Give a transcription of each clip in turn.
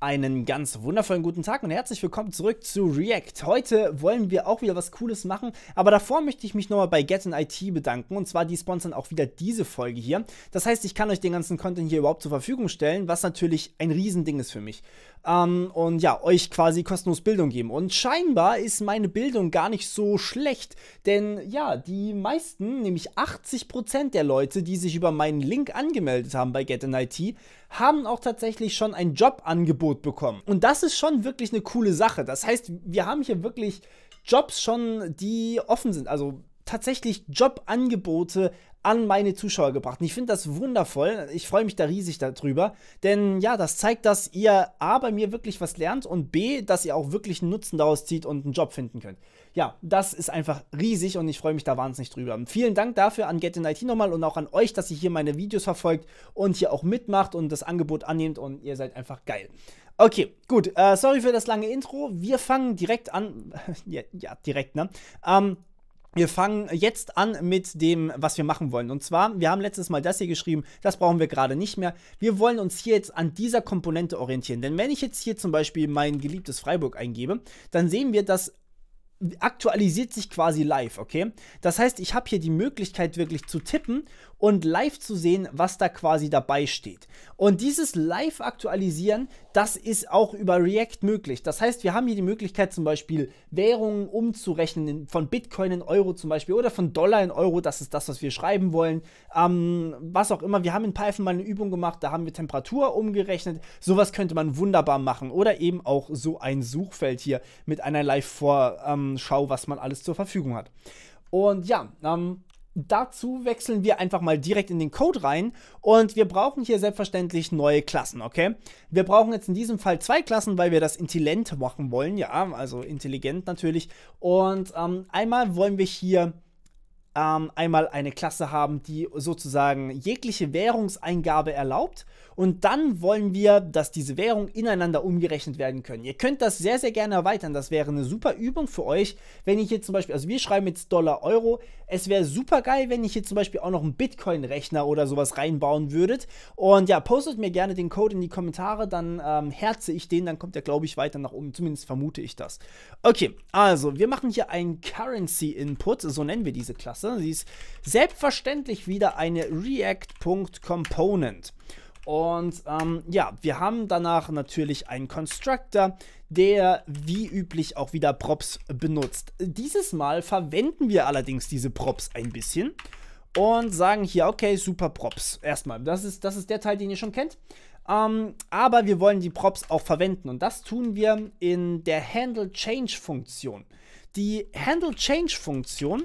Einen ganz wundervollen guten Tag und herzlich willkommen zurück zu React. Heute wollen wir auch wieder was Cooles machen, aber davor möchte ich mich nochmal bei Get in IT bedanken und zwar die sponsern auch wieder diese Folge hier. Das heißt, ich kann euch den ganzen Content hier überhaupt zur Verfügung stellen, was natürlich ein Riesending ist für mich. Ähm, und ja, euch quasi kostenlos Bildung geben. Und scheinbar ist meine Bildung gar nicht so schlecht, denn ja, die meisten, nämlich 80% der Leute, die sich über meinen Link angemeldet haben bei Get in IT, haben auch tatsächlich schon ein Jobangebot bekommen. Und das ist schon wirklich eine coole Sache. Das heißt, wir haben hier wirklich Jobs schon, die offen sind. Also tatsächlich Jobangebote an meine Zuschauer gebracht. Und ich finde das wundervoll. Ich freue mich da riesig darüber. Denn ja, das zeigt, dass ihr A, bei mir wirklich was lernt und B, dass ihr auch wirklich einen Nutzen daraus zieht und einen Job finden könnt ja, das ist einfach riesig und ich freue mich da wahnsinnig drüber. Vielen Dank dafür an Get in IT nochmal und auch an euch, dass ihr hier meine Videos verfolgt und hier auch mitmacht und das Angebot annehmt und ihr seid einfach geil. Okay, gut. Äh, sorry für das lange Intro. Wir fangen direkt an. ja, ja, direkt, ne? Ähm, wir fangen jetzt an mit dem, was wir machen wollen. Und zwar, wir haben letztes Mal das hier geschrieben, das brauchen wir gerade nicht mehr. Wir wollen uns hier jetzt an dieser Komponente orientieren. Denn wenn ich jetzt hier zum Beispiel mein geliebtes Freiburg eingebe, dann sehen wir, dass aktualisiert sich quasi live, okay? Das heißt, ich habe hier die Möglichkeit wirklich zu tippen und live zu sehen, was da quasi dabei steht. Und dieses Live-Aktualisieren, das ist auch über React möglich. Das heißt, wir haben hier die Möglichkeit, zum Beispiel Währungen umzurechnen, von Bitcoin in Euro zum Beispiel oder von Dollar in Euro. Das ist das, was wir schreiben wollen. Ähm, was auch immer. Wir haben in Python mal eine Übung gemacht, da haben wir Temperatur umgerechnet. Sowas könnte man wunderbar machen. Oder eben auch so ein Suchfeld hier mit einer Live-Vorschau, ähm, was man alles zur Verfügung hat. Und ja, ähm, dazu wechseln wir einfach mal direkt in den Code rein und wir brauchen hier selbstverständlich neue Klassen, okay? Wir brauchen jetzt in diesem Fall zwei Klassen, weil wir das intelligent machen wollen, ja, also intelligent natürlich. Und ähm, einmal wollen wir hier ähm, einmal eine Klasse haben, die sozusagen jegliche Währungseingabe erlaubt. Und dann wollen wir, dass diese Währungen ineinander umgerechnet werden können. Ihr könnt das sehr, sehr gerne erweitern. Das wäre eine super Übung für euch, wenn ich hier zum Beispiel, also wir schreiben jetzt Dollar, Euro. Es wäre super geil, wenn ich hier zum Beispiel auch noch einen Bitcoin-Rechner oder sowas reinbauen würdet. Und ja, postet mir gerne den Code in die Kommentare, dann ähm, herze ich den, dann kommt der, glaube ich, weiter nach oben. Zumindest vermute ich das. Okay, also wir machen hier einen Currency-Input, so nennen wir diese Klasse sie ist selbstverständlich wieder eine React.Component. Und ähm, ja, wir haben danach natürlich einen Constructor, der wie üblich auch wieder Props benutzt. Dieses Mal verwenden wir allerdings diese Props ein bisschen und sagen hier, okay, super Props. Erstmal, das ist, das ist der Teil, den ihr schon kennt. Ähm, aber wir wollen die Props auch verwenden und das tun wir in der Handle Change Funktion. Die Handle Change Funktion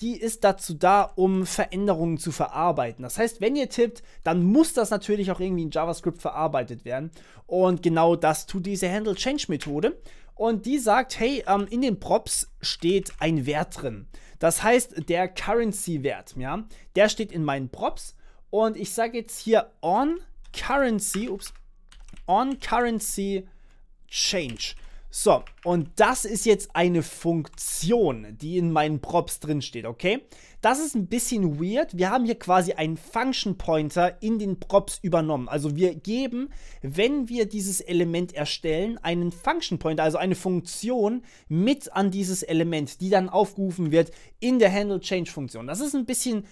die ist dazu da, um Veränderungen zu verarbeiten. Das heißt, wenn ihr tippt, dann muss das natürlich auch irgendwie in JavaScript verarbeitet werden. Und genau das tut diese Handle-Change-Methode. Und die sagt, hey, ähm, in den Props steht ein Wert drin. Das heißt, der Currency-Wert, ja, der steht in meinen Props. Und ich sage jetzt hier on Currency, ups, on Currency Change. So, und das ist jetzt eine Funktion, die in meinen Props drin steht, okay? Das ist ein bisschen weird. Wir haben hier quasi einen Function Pointer in den Props übernommen. Also wir geben, wenn wir dieses Element erstellen, einen Function Pointer, also eine Funktion mit an dieses Element, die dann aufgerufen wird in der Handle Change Funktion. Das ist ein bisschen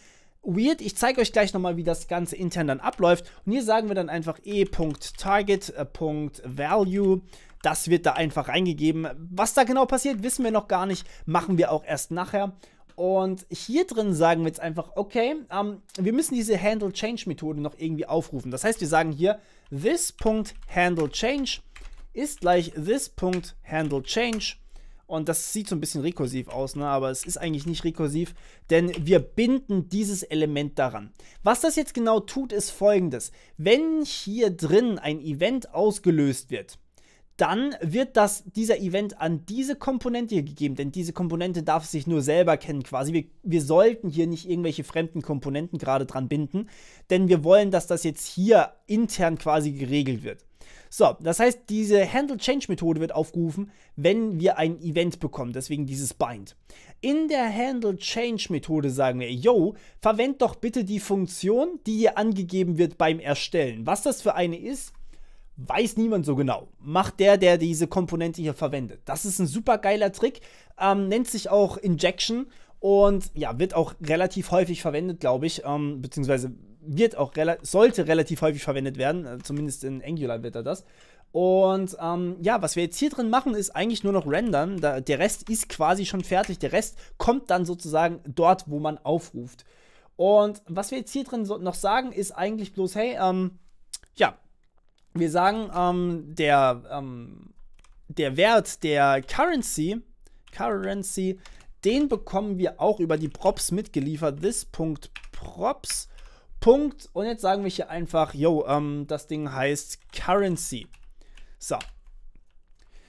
weird. Ich zeige euch gleich nochmal, wie das Ganze intern dann abläuft. Und hier sagen wir dann einfach e.target.value äh, das wird da einfach reingegeben. Was da genau passiert, wissen wir noch gar nicht. Machen wir auch erst nachher. Und hier drin sagen wir jetzt einfach, okay, ähm, wir müssen diese Handle-Change-Methode noch irgendwie aufrufen. Das heißt, wir sagen hier, this.handleChange ist gleich this.handleChange. Und das sieht so ein bisschen rekursiv aus, ne? aber es ist eigentlich nicht rekursiv, denn wir binden dieses Element daran. Was das jetzt genau tut, ist folgendes. Wenn hier drin ein Event ausgelöst wird, dann wird das, dieser Event an diese Komponente hier gegeben, denn diese Komponente darf sich nur selber kennen quasi. Wir, wir sollten hier nicht irgendwelche fremden Komponenten gerade dran binden, denn wir wollen, dass das jetzt hier intern quasi geregelt wird. So, das heißt, diese Handle-Change-Methode wird aufgerufen, wenn wir ein Event bekommen, deswegen dieses Bind. In der Handle-Change-Methode sagen wir, yo, verwend doch bitte die Funktion, die hier angegeben wird beim Erstellen. Was das für eine ist, weiß niemand so genau. Macht der, der diese Komponente hier verwendet. Das ist ein super geiler Trick, ähm, nennt sich auch Injection und ja, wird auch relativ häufig verwendet, glaube ich, ähm, beziehungsweise wird auch rela sollte relativ häufig verwendet werden, äh, zumindest in Angular wird er das. Und ähm, ja, was wir jetzt hier drin machen, ist eigentlich nur noch rendern. Da, der Rest ist quasi schon fertig. Der Rest kommt dann sozusagen dort, wo man aufruft. Und was wir jetzt hier drin so noch sagen, ist eigentlich bloß, hey, ähm, ja, wir sagen, ähm, der, ähm, der Wert der Currency, Currency, den bekommen wir auch über die Props mitgeliefert. This.props. Punkt. Und jetzt sagen wir hier einfach, yo, ähm, das Ding heißt Currency. So.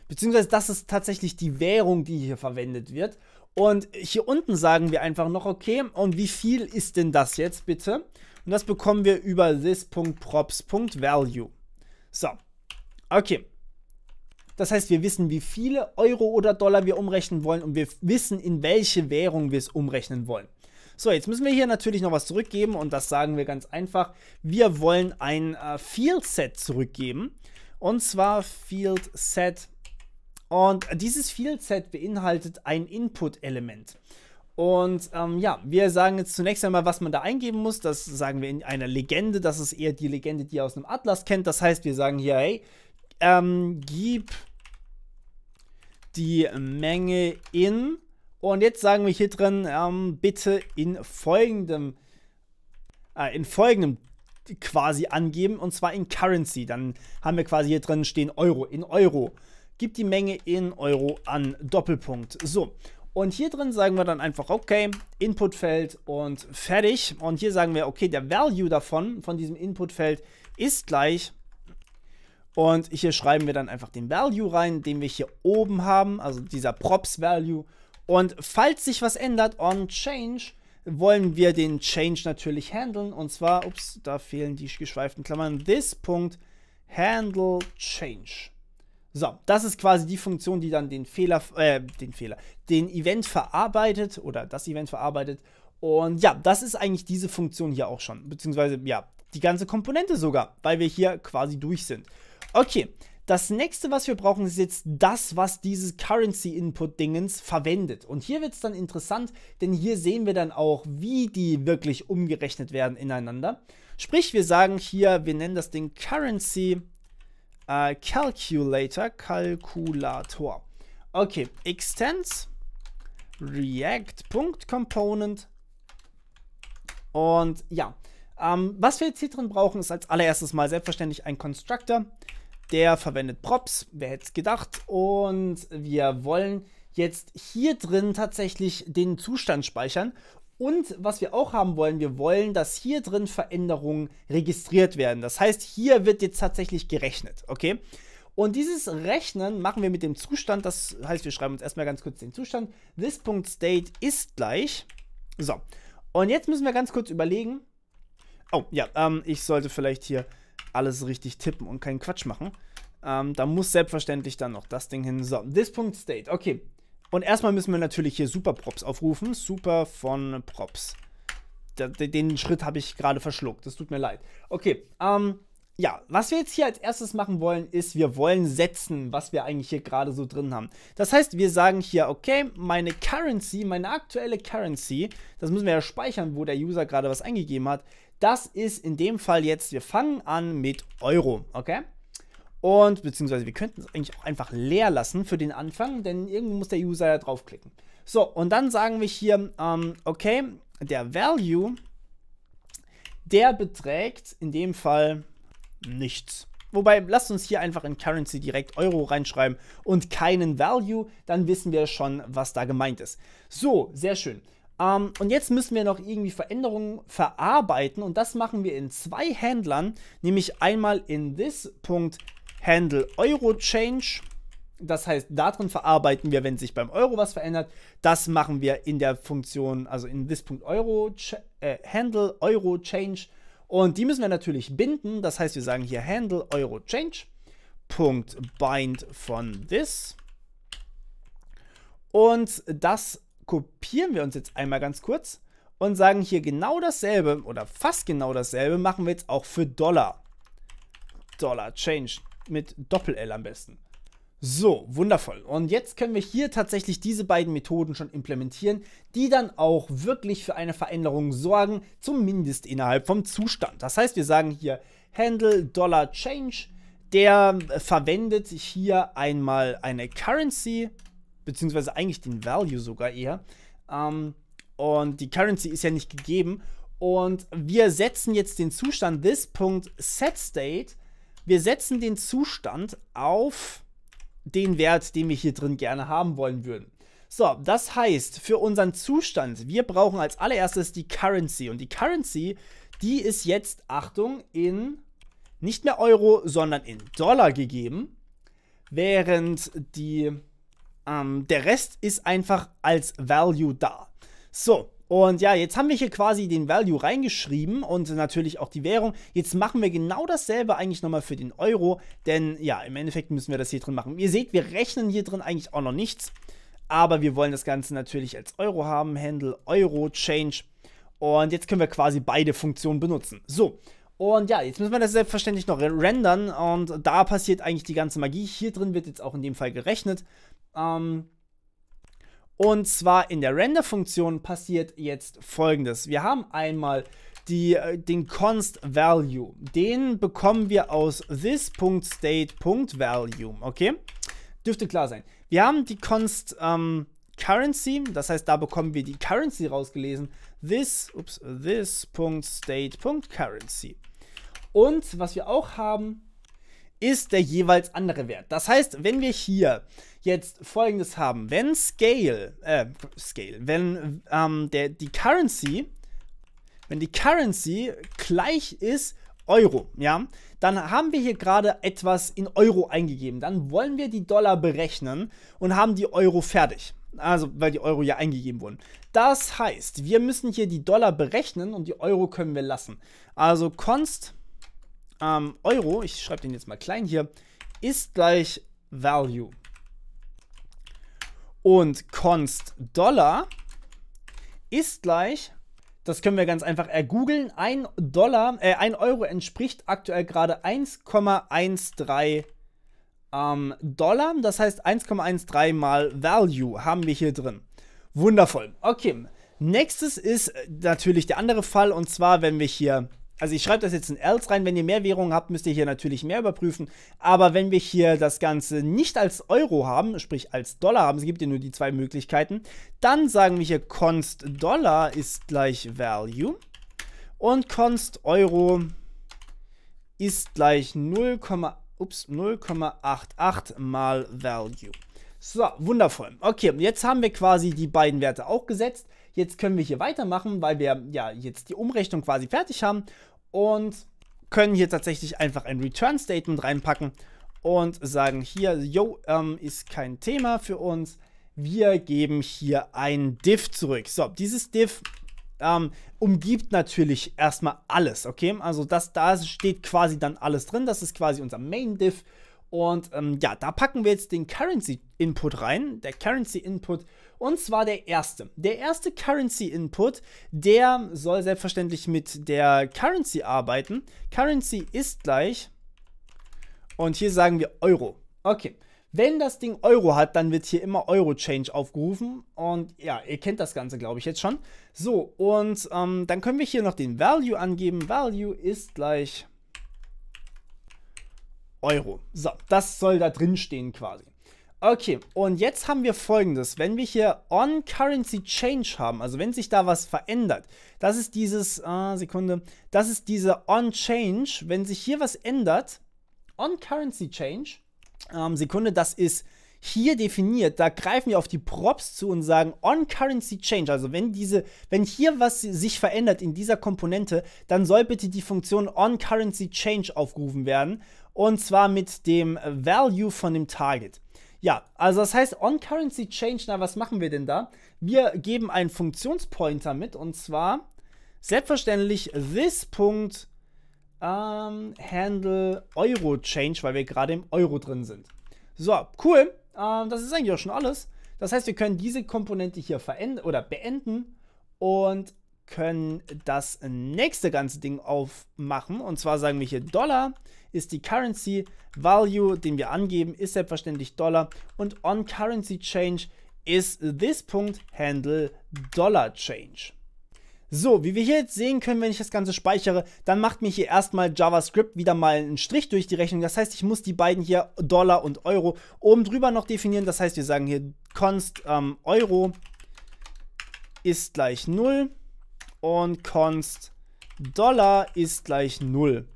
Beziehungsweise das ist tatsächlich die Währung, die hier verwendet wird. Und hier unten sagen wir einfach noch, okay, und wie viel ist denn das jetzt bitte? Und das bekommen wir über this.props.value. So, okay. Das heißt, wir wissen, wie viele Euro oder Dollar wir umrechnen wollen und wir wissen, in welche Währung wir es umrechnen wollen. So, jetzt müssen wir hier natürlich noch was zurückgeben und das sagen wir ganz einfach. Wir wollen ein äh, Field Set zurückgeben und zwar Field Set. Und dieses Field Set beinhaltet ein Input-Element. Und ähm, ja, wir sagen jetzt zunächst einmal, was man da eingeben muss. Das sagen wir in einer Legende. Das ist eher die Legende, die ihr aus einem Atlas kennt. Das heißt, wir sagen hier, hey, ähm, gib die Menge in. Und jetzt sagen wir hier drin, ähm, bitte in folgendem, äh, in folgendem quasi angeben. Und zwar in Currency. Dann haben wir quasi hier drin stehen Euro, in Euro. Gib die Menge in Euro an. Doppelpunkt. So. Und hier drin sagen wir dann einfach, okay, Inputfeld und fertig. Und hier sagen wir, okay, der Value davon, von diesem Inputfeld, ist gleich. Und hier schreiben wir dann einfach den Value rein, den wir hier oben haben, also dieser Props-Value. Und falls sich was ändert on Change, wollen wir den Change natürlich handeln. Und zwar, ups, da fehlen die geschweiften Klammern, this.handleChange. So, das ist quasi die Funktion, die dann den Fehler, äh, den Fehler, den Event verarbeitet oder das Event verarbeitet. Und ja, das ist eigentlich diese Funktion hier auch schon, beziehungsweise ja, die ganze Komponente sogar, weil wir hier quasi durch sind. Okay, das nächste, was wir brauchen, ist jetzt das, was dieses Currency-Input-Dingens verwendet. Und hier wird es dann interessant, denn hier sehen wir dann auch, wie die wirklich umgerechnet werden ineinander. Sprich, wir sagen hier, wir nennen das Ding Currency input äh, Calculator, Kalkulator. Okay, extends React.component. Und ja, ähm, was wir jetzt hier drin brauchen, ist als allererstes mal selbstverständlich ein Constructor. Der verwendet Props, wer hätte es gedacht. Und wir wollen jetzt hier drin tatsächlich den Zustand speichern. Und was wir auch haben wollen, wir wollen, dass hier drin Veränderungen registriert werden. Das heißt, hier wird jetzt tatsächlich gerechnet, okay? Und dieses Rechnen machen wir mit dem Zustand, das heißt, wir schreiben uns erstmal ganz kurz den Zustand. This.state ist gleich. So, und jetzt müssen wir ganz kurz überlegen. Oh, ja, ähm, ich sollte vielleicht hier alles richtig tippen und keinen Quatsch machen. Ähm, da muss selbstverständlich dann noch das Ding hin. So, this.state. Okay, und erstmal müssen wir natürlich hier Super Props aufrufen. Super von Props. Den Schritt habe ich gerade verschluckt. Das tut mir leid. Okay, ähm, ja, was wir jetzt hier als erstes machen wollen, ist, wir wollen setzen, was wir eigentlich hier gerade so drin haben. Das heißt, wir sagen hier, okay, meine Currency, meine aktuelle Currency, das müssen wir ja speichern, wo der User gerade was eingegeben hat. Das ist in dem Fall jetzt, wir fangen an mit Euro, okay? Und beziehungsweise wir könnten es eigentlich auch einfach leer lassen für den Anfang, denn irgendwie muss der User ja draufklicken. So, und dann sagen wir hier, ähm, okay, der Value, der beträgt in dem Fall nichts. Wobei, lasst uns hier einfach in Currency direkt Euro reinschreiben und keinen Value, dann wissen wir schon, was da gemeint ist. So, sehr schön. Ähm, und jetzt müssen wir noch irgendwie Veränderungen verarbeiten und das machen wir in zwei Händlern, nämlich einmal in this.Value Handle Eurochange. Das heißt, darin verarbeiten wir, wenn sich beim Euro was verändert. Das machen wir in der Funktion, also in this.euro äh, Handle Euro Change. Und die müssen wir natürlich binden. Das heißt, wir sagen hier Handle Euro Change. Punkt bind von this. Und das kopieren wir uns jetzt einmal ganz kurz und sagen hier genau dasselbe oder fast genau dasselbe machen wir jetzt auch für Dollar. Dollar Change mit Doppel-L am besten. So, wundervoll. Und jetzt können wir hier tatsächlich diese beiden Methoden schon implementieren, die dann auch wirklich für eine Veränderung sorgen, zumindest innerhalb vom Zustand. Das heißt, wir sagen hier Handle Dollar Change, der äh, verwendet hier einmal eine Currency, beziehungsweise eigentlich den Value sogar eher. Ähm, und die Currency ist ja nicht gegeben. Und wir setzen jetzt den Zustand this.setState wir setzen den Zustand auf den Wert, den wir hier drin gerne haben wollen würden. So, das heißt, für unseren Zustand, wir brauchen als allererstes die Currency. Und die Currency, die ist jetzt, Achtung, in nicht mehr Euro, sondern in Dollar gegeben. Während die, ähm, der Rest ist einfach als Value da. So, und ja, jetzt haben wir hier quasi den Value reingeschrieben und natürlich auch die Währung. Jetzt machen wir genau dasselbe eigentlich nochmal für den Euro, denn ja, im Endeffekt müssen wir das hier drin machen. Ihr seht, wir rechnen hier drin eigentlich auch noch nichts, aber wir wollen das Ganze natürlich als Euro haben, Handle, Euro, Change. Und jetzt können wir quasi beide Funktionen benutzen. So, und ja, jetzt müssen wir das selbstverständlich noch rendern und da passiert eigentlich die ganze Magie. Hier drin wird jetzt auch in dem Fall gerechnet. Ähm, und zwar in der Render-Funktion passiert jetzt folgendes. Wir haben einmal die, äh, den const value. Den bekommen wir aus this.state.value, okay? Dürfte klar sein. Wir haben die const ähm, das heißt, da bekommen wir die currency rausgelesen. This, this.state.currency. Und was wir auch haben, ist der jeweils andere Wert. Das heißt, wenn wir hier jetzt folgendes haben, wenn Scale, äh, Scale, wenn ähm, der, die Currency, wenn die Currency gleich ist Euro, ja, dann haben wir hier gerade etwas in Euro eingegeben. Dann wollen wir die Dollar berechnen und haben die Euro fertig. Also, weil die Euro ja eingegeben wurden. Das heißt, wir müssen hier die Dollar berechnen und die Euro können wir lassen. Also const ähm, Euro, ich schreibe den jetzt mal klein hier, ist gleich Value. Und const Dollar ist gleich, das können wir ganz einfach ergoogeln, 1 Dollar, äh, 1 Euro entspricht aktuell gerade 1,13 ähm, Dollar. Das heißt 1,13 mal Value haben wir hier drin. Wundervoll. Okay, nächstes ist äh, natürlich der andere Fall und zwar, wenn wir hier also ich schreibe das jetzt in else rein. Wenn ihr mehr Währungen habt, müsst ihr hier natürlich mehr überprüfen. Aber wenn wir hier das Ganze nicht als Euro haben, sprich als Dollar haben, es gibt ja nur die zwei Möglichkeiten, dann sagen wir hier const Dollar ist gleich Value und const Euro ist gleich 0,88 mal Value. So, wundervoll. Okay, jetzt haben wir quasi die beiden Werte auch gesetzt. Jetzt können wir hier weitermachen, weil wir ja jetzt die Umrechnung quasi fertig haben und können hier tatsächlich einfach ein Return Statement reinpacken und sagen hier, yo, ähm, ist kein Thema für uns. Wir geben hier ein Div zurück. So, dieses Div ähm, umgibt natürlich erstmal alles, okay? Also das, da steht quasi dann alles drin. Das ist quasi unser Main-Div und ähm, ja, da packen wir jetzt den Currency Input rein. Der Currency Input, und zwar der erste. Der erste Currency Input, der soll selbstverständlich mit der Currency arbeiten. Currency ist gleich, und hier sagen wir Euro. Okay. Wenn das Ding Euro hat, dann wird hier immer Euro-Change aufgerufen. Und ja, ihr kennt das Ganze, glaube ich, jetzt schon. So, und ähm, dann können wir hier noch den Value angeben. Value ist gleich Euro. So, das soll da drin stehen quasi. Okay, und jetzt haben wir folgendes. Wenn wir hier On Currency Change haben, also wenn sich da was verändert, das ist dieses, äh, Sekunde, das ist diese On Change. Wenn sich hier was ändert, On Currency Change, ähm, Sekunde, das ist hier definiert, da greifen wir auf die Props zu und sagen on currency change, also wenn diese wenn hier was sich verändert in dieser Komponente, dann soll bitte die Funktion on currency change aufgerufen werden und zwar mit dem value von dem Target. Ja, also das heißt on currency change, na was machen wir denn da? Wir geben einen Funktionspointer mit und zwar selbstverständlich this. Um, ähm, handle Euro Change, weil wir gerade im Euro drin sind. So, cool. Ähm, das ist eigentlich auch schon alles. Das heißt, wir können diese Komponente hier verenden oder beenden und können das nächste ganze Ding aufmachen. Und zwar sagen wir hier Dollar ist die Currency, Value, den wir angeben, ist selbstverständlich Dollar und on Currency Change ist this Punkt Handle Dollar Change. So, wie wir hier jetzt sehen können, wenn ich das Ganze speichere, dann macht mir hier erstmal JavaScript wieder mal einen Strich durch die Rechnung. Das heißt, ich muss die beiden hier Dollar und Euro oben drüber noch definieren. Das heißt, wir sagen hier const ähm, Euro ist gleich 0 und const Dollar ist gleich 0.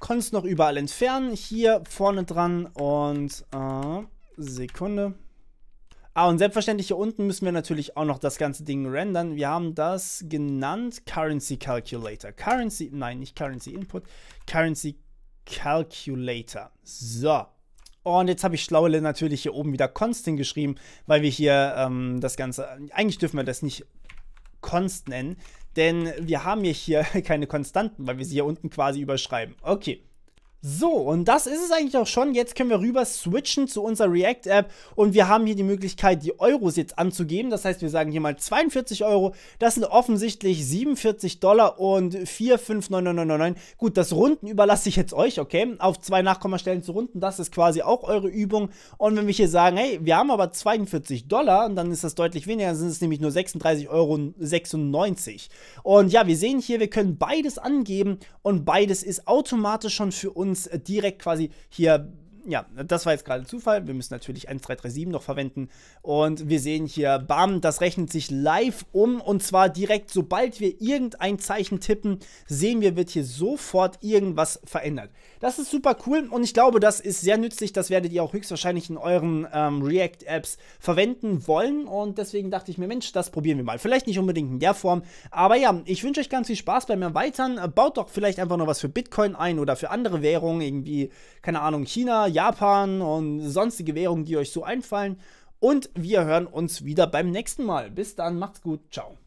Const noch überall entfernen, hier vorne dran und äh, Sekunde. Ah, und selbstverständlich hier unten müssen wir natürlich auch noch das ganze Ding rendern. Wir haben das genannt Currency Calculator. Currency, nein, nicht Currency Input, Currency Calculator. So. Und jetzt habe ich schlaue natürlich hier oben wieder Constant geschrieben, weil wir hier ähm, das Ganze, eigentlich dürfen wir das nicht Const nennen, denn wir haben hier, hier keine Konstanten, weil wir sie hier unten quasi überschreiben. Okay. So, und das ist es eigentlich auch schon. Jetzt können wir rüber switchen zu unserer React-App und wir haben hier die Möglichkeit, die Euros jetzt anzugeben. Das heißt, wir sagen hier mal 42 Euro. Das sind offensichtlich 47 Dollar und 4,59999. Gut, das Runden überlasse ich jetzt euch, okay? Auf zwei Nachkommastellen zu runden, das ist quasi auch eure Übung. Und wenn wir hier sagen, hey, wir haben aber 42 Dollar, und dann ist das deutlich weniger, dann sind es nämlich nur 36,96 Euro. Und ja, wir sehen hier, wir können beides angeben und beides ist automatisch schon für uns uns äh, direkt quasi hier ja, das war jetzt gerade Zufall. Wir müssen natürlich 1337 noch verwenden. Und wir sehen hier, bam, das rechnet sich live um. Und zwar direkt, sobald wir irgendein Zeichen tippen, sehen wir, wird hier sofort irgendwas verändert. Das ist super cool und ich glaube, das ist sehr nützlich. Das werdet ihr auch höchstwahrscheinlich in euren ähm, React-Apps verwenden wollen. Und deswegen dachte ich mir, Mensch, das probieren wir mal. Vielleicht nicht unbedingt in der Form. Aber ja, ich wünsche euch ganz viel Spaß beim Erweitern. Baut doch vielleicht einfach noch was für Bitcoin ein oder für andere Währungen. Irgendwie, keine Ahnung, China, Japan. Japan und sonstige Währungen, die euch so einfallen. Und wir hören uns wieder beim nächsten Mal. Bis dann, macht's gut, ciao.